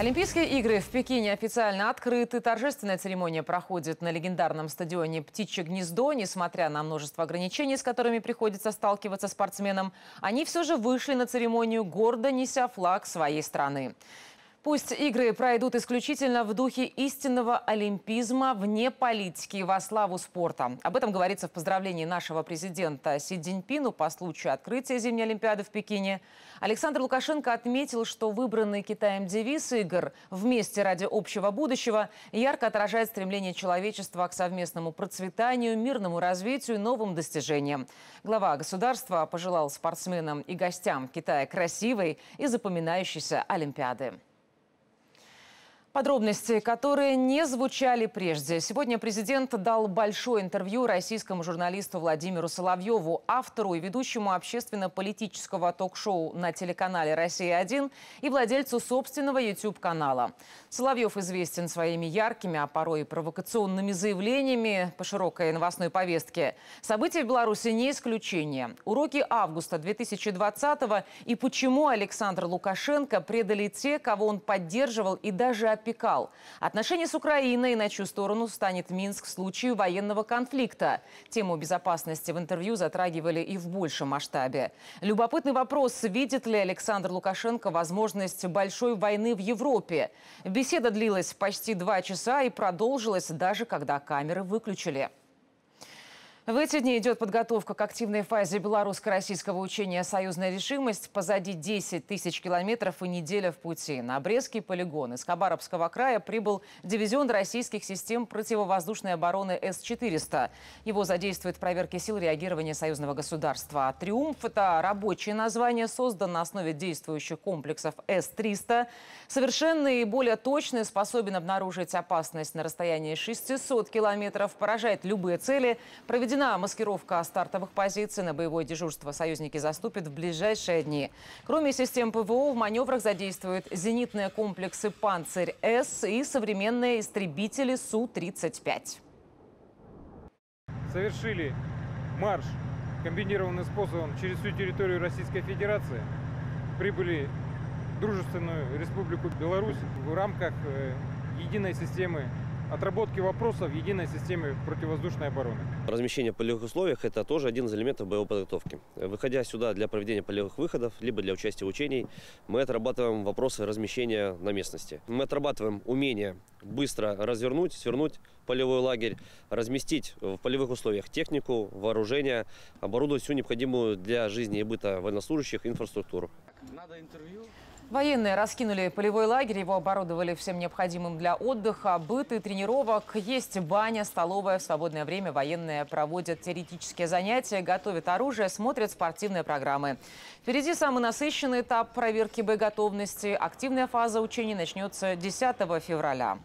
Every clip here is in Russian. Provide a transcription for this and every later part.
Олимпийские игры в Пекине официально открыты. Торжественная церемония проходит на легендарном стадионе «Птичье гнездо». Несмотря на множество ограничений, с которыми приходится сталкиваться спортсменам, они все же вышли на церемонию, гордо неся флаг своей страны. Пусть игры пройдут исключительно в духе истинного олимпизма вне политики и во славу спорта. Об этом говорится в поздравлении нашего президента Си Цзиньпину по случаю открытия зимней Олимпиады в Пекине. Александр Лукашенко отметил, что выбранный Китаем девиз игр «Вместе ради общего будущего» ярко отражает стремление человечества к совместному процветанию, мирному развитию и новым достижениям. Глава государства пожелал спортсменам и гостям Китая красивой и запоминающейся Олимпиады. Подробности, которые не звучали прежде. Сегодня президент дал большое интервью российскому журналисту Владимиру Соловьеву, автору и ведущему общественно-политического ток-шоу на телеканале «Россия-1» и владельцу собственного YouTube-канала. Соловьев известен своими яркими, а порой и провокационными заявлениями по широкой новостной повестке. События в Беларуси не исключение. Уроки августа 2020 и почему Александр Лукашенко предали те, кого он поддерживал и даже Пикал. Отношения с Украиной на чью сторону станет Минск в случае военного конфликта. Тему безопасности в интервью затрагивали и в большем масштабе. Любопытный вопрос, видит ли Александр Лукашенко возможность большой войны в Европе. Беседа длилась почти два часа и продолжилась даже когда камеры выключили. В эти дни идет подготовка к активной фазе белорусско-российского учения «Союзная решимость». Позади 10 тысяч километров и неделя в пути. На Брестский полигон из Хабаровского края прибыл дивизион российских систем противовоздушной обороны С-400. Его задействуют в проверке сил реагирования союзного государства. «Триумф» — это рабочее название, создан на основе действующих комплексов С-300. Совершенный и более точный способен обнаружить опасность на расстоянии 600 километров, поражает любые цели, проведены Учтена маскировка стартовых позиций. На боевое дежурство союзники заступят в ближайшие дни. Кроме систем ПВО, в маневрах задействуют зенитные комплексы «Панцирь-С» и современные истребители Су-35. Совершили марш комбинированным способом через всю территорию Российской Федерации. Прибыли в дружественную республику Беларусь в рамках э, единой системы отработки вопросов в единой системе противовоздушной обороны. Размещение в полевых условиях – это тоже один из элементов боевой подготовки. Выходя сюда для проведения полевых выходов, либо для участия в учений, мы отрабатываем вопросы размещения на местности. Мы отрабатываем умение быстро развернуть, свернуть полевой лагерь, разместить в полевых условиях технику, вооружение, оборудовать всю необходимую для жизни и быта военнослужащих инфраструктуру. Надо интервью. Военные раскинули полевой лагерь, его оборудовали всем необходимым для отдыха, быт и тренировок. Есть баня, столовая. В свободное время военные проводят теоретические занятия, готовят оружие, смотрят спортивные программы. Впереди самый насыщенный этап проверки боеготовности. Активная фаза учений начнется 10 февраля.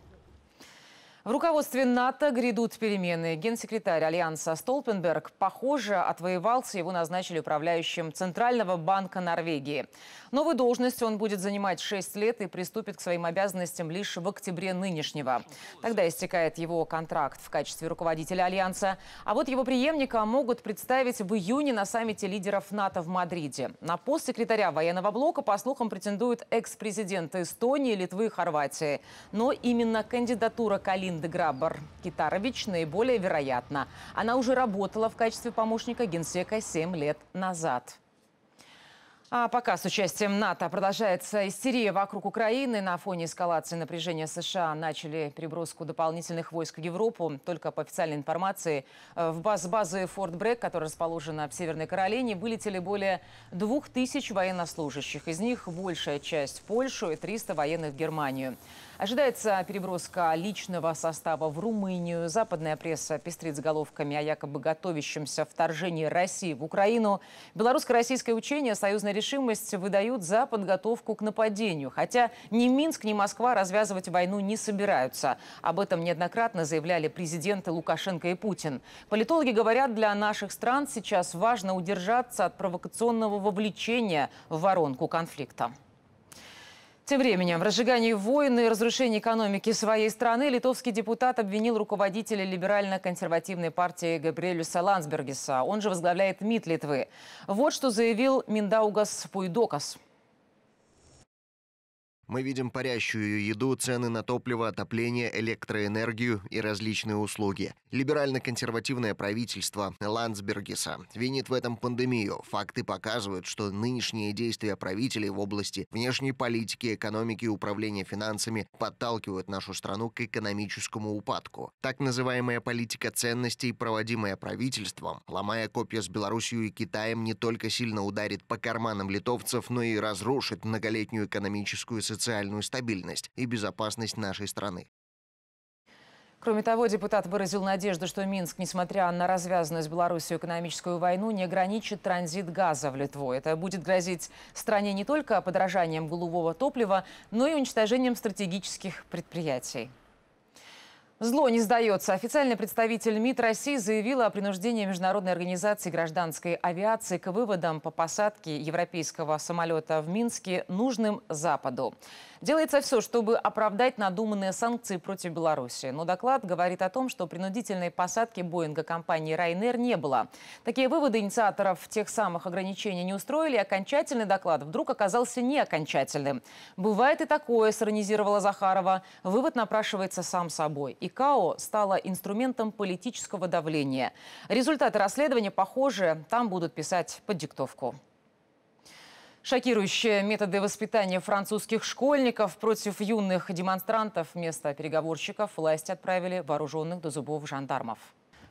В руководстве НАТО грядут перемены. Генсекретарь Альянса Столпенберг, похоже, отвоевался. Его назначили управляющим Центрального банка Норвегии. Новую должность он будет занимать 6 лет и приступит к своим обязанностям лишь в октябре нынешнего. Тогда истекает его контракт в качестве руководителя Альянса. А вот его преемника могут представить в июне на саммите лидеров НАТО в Мадриде. На пост секретаря военного блока, по слухам, претендуют экс-президенты Эстонии, Литвы и Хорватии. Но именно кандидатура Калина. Индеграбар Китарович наиболее вероятно. Она уже работала в качестве помощника генсека 7 лет назад. А пока с участием НАТО продолжается истерия вокруг Украины. На фоне эскалации напряжения США начали переброску дополнительных войск в Европу. Только по официальной информации, э, в баз базы Форт Брэк, которая расположена в Северной Каролине, вылетели более двух тысяч военнослужащих. Из них большая часть в Польшу и 300 военных в Германию. Ожидается переброска личного состава в Румынию. Западная пресса пестрит заголовками о якобы готовящемся вторжении России в Украину. Белорусско-российское учение «Союзная решимость» выдают за подготовку к нападению. Хотя ни Минск, ни Москва развязывать войну не собираются. Об этом неоднократно заявляли президенты Лукашенко и Путин. Политологи говорят, для наших стран сейчас важно удержаться от провокационного вовлечения в воронку конфликта. Тем временем, в разжигании войны и разрушении экономики своей страны литовский депутат обвинил руководителя либерально-консервативной партии Габриэлюса Лансбергеса. Он же возглавляет МИД Литвы. Вот что заявил Миндаугас Пуйдокас. Мы видим парящую еду, цены на топливо, отопление, электроэнергию и различные услуги. Либерально-консервативное правительство Ландсбергеса винит в этом пандемию. Факты показывают, что нынешние действия правителей в области внешней политики, экономики и управления финансами подталкивают нашу страну к экономическому упадку. Так называемая политика ценностей, проводимая правительством, ломая копья с Белоруссией и Китаем, не только сильно ударит по карманам литовцев, но и разрушит многолетнюю экономическую состояние социальную стабильность и безопасность нашей страны. Кроме того, депутат выразил надежду, что Минск, несмотря на развязанность с Беларусью экономическую войну, не ограничит транзит газа в Литву. Это будет грозить стране не только подражанием голубого топлива, но и уничтожением стратегических предприятий. Зло не сдается. Официальный представитель МИД России заявила о принуждении Международной организации гражданской авиации к выводам по посадке европейского самолета в Минске нужным Западу. Делается все, чтобы оправдать надуманные санкции против Беларуси. Но доклад говорит о том, что принудительной посадки Боинга компании Ryanair не было. Такие выводы инициаторов тех самых ограничений не устроили. Окончательный доклад вдруг оказался не окончательным. Бывает и такое, сиронизировала Захарова. Вывод напрашивается сам собой. ИКАО стала инструментом политического давления. Результаты расследования похожи, там будут писать под диктовку. Шокирующие методы воспитания французских школьников против юных демонстрантов вместо переговорщиков власти отправили вооруженных до зубов жандармов.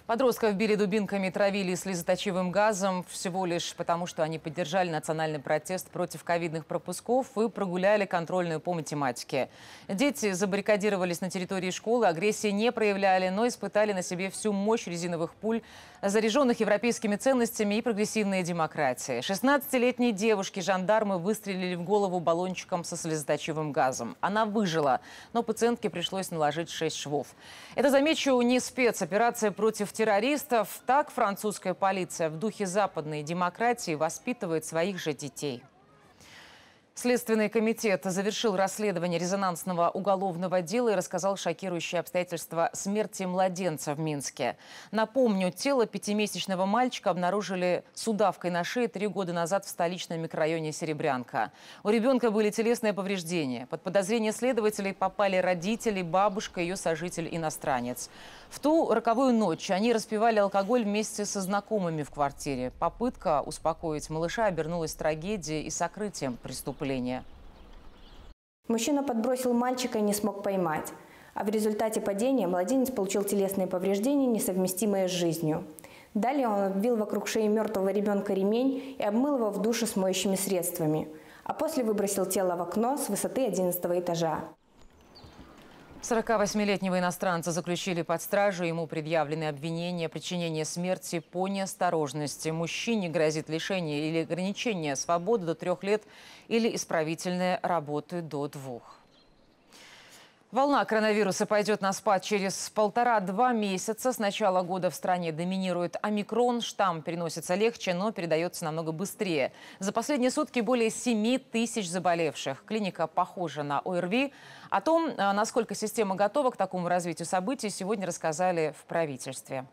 Подростков били дубинками, травили слезоточивым газом всего лишь потому, что они поддержали национальный протест против ковидных пропусков и прогуляли контрольную по математике. Дети забаррикадировались на территории школы, агрессии не проявляли, но испытали на себе всю мощь резиновых пуль, заряженных европейскими ценностями и прогрессивной демократии. 16-летней девушке жандармы выстрелили в голову баллончиком со слезоточивым газом. Она выжила, но пациентке пришлось наложить 6 швов. Это, замечу, не спецоперация против террористов. Так французская полиция в духе западной демократии воспитывает своих же детей. Следственный комитет завершил расследование резонансного уголовного дела и рассказал шокирующие обстоятельства смерти младенца в Минске. Напомню, тело пятимесячного мальчика обнаружили с удавкой на шее три года назад в столичном микрорайоне Серебрянка. У ребенка были телесные повреждения. Под подозрение следователей попали родители, бабушка, ее сожитель-иностранец. В ту роковую ночь они распивали алкоголь вместе со знакомыми в квартире. Попытка успокоить малыша обернулась трагедией и сокрытием преступления преступления. Мужчина подбросил мальчика и не смог поймать. А в результате падения младенец получил телесные повреждения, несовместимые с жизнью. Далее он обвил вокруг шеи мертвого ребенка ремень и обмыл его в душе с моющими средствами. А после выбросил тело в окно с высоты 11 этажа. 48-летнего иностранца заключили под стражу. Ему предъявлены обвинения причинения смерти по неосторожности. Мужчине грозит лишение или ограничение свободы до трех лет или исправительные работы до двух. Волна коронавируса пойдет на спад через полтора-два месяца. С начала года в стране доминирует омикрон. Штамм переносится легче, но передается намного быстрее. За последние сутки более 7 тысяч заболевших. Клиника похожа на ОРВИ. О том, а, насколько система готова к такому развитию событий, сегодня рассказали в правительстве.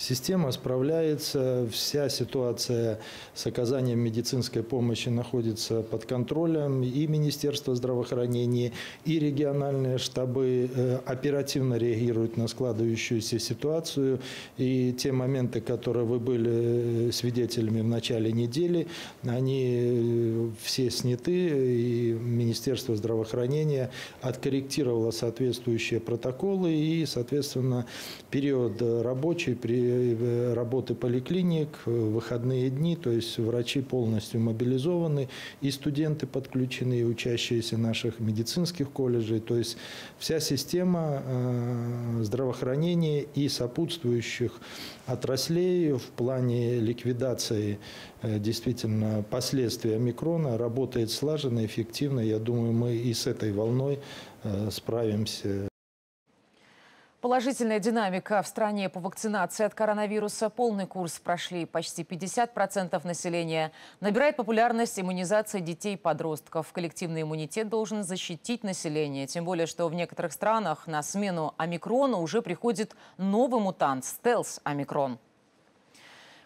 Система справляется, вся ситуация с оказанием медицинской помощи находится под контролем и Министерство здравоохранения, и региональные штабы э, оперативно реагируют на складывающуюся ситуацию. И те моменты, которые вы были э, свидетелями в начале недели, они э, все сняты, и Министерство здравоохранения откорректировало соответствующие протоколы и, соответственно, период рабочий при Э, работы поликлиник, э, выходные дни, то есть врачи полностью мобилизованы, и студенты подключены, и учащиеся наших медицинских колледжей, то есть вся система э, здравоохранения и сопутствующих отраслей в плане ликвидации действительно последствий омикрона работает слаженно, эффективно. Я думаю, мы и с этой волной справимся. Положительная динамика в стране по вакцинации от коронавируса. Полный курс прошли почти 50% населения. Набирает популярность иммунизация детей и подростков. Коллективный иммунитет должен защитить население. Тем более, что в некоторых странах на смену омикрона уже приходит новый мутант – стелс-омикрон.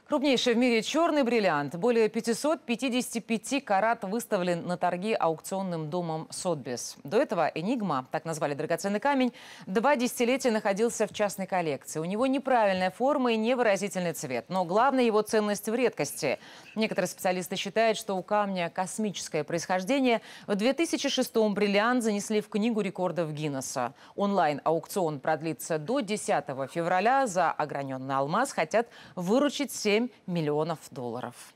Крупнейший в мире черный бриллиант. Более 555 карат выставлен на торги аукционным домом Сотбис. До этого «Энигма», так назвали драгоценный камень, два десятилетия находился в частной коллекции. У него неправильная форма и невыразительный цвет. Но главная его ценность в редкости. Некоторые специалисты считают, что у камня космическое происхождение. В 2006-м бриллиант занесли в Книгу рекордов Гиннесса. Онлайн-аукцион продлится до 10 февраля. За ограненный алмаз хотят выручить все 7 миллионов долларов.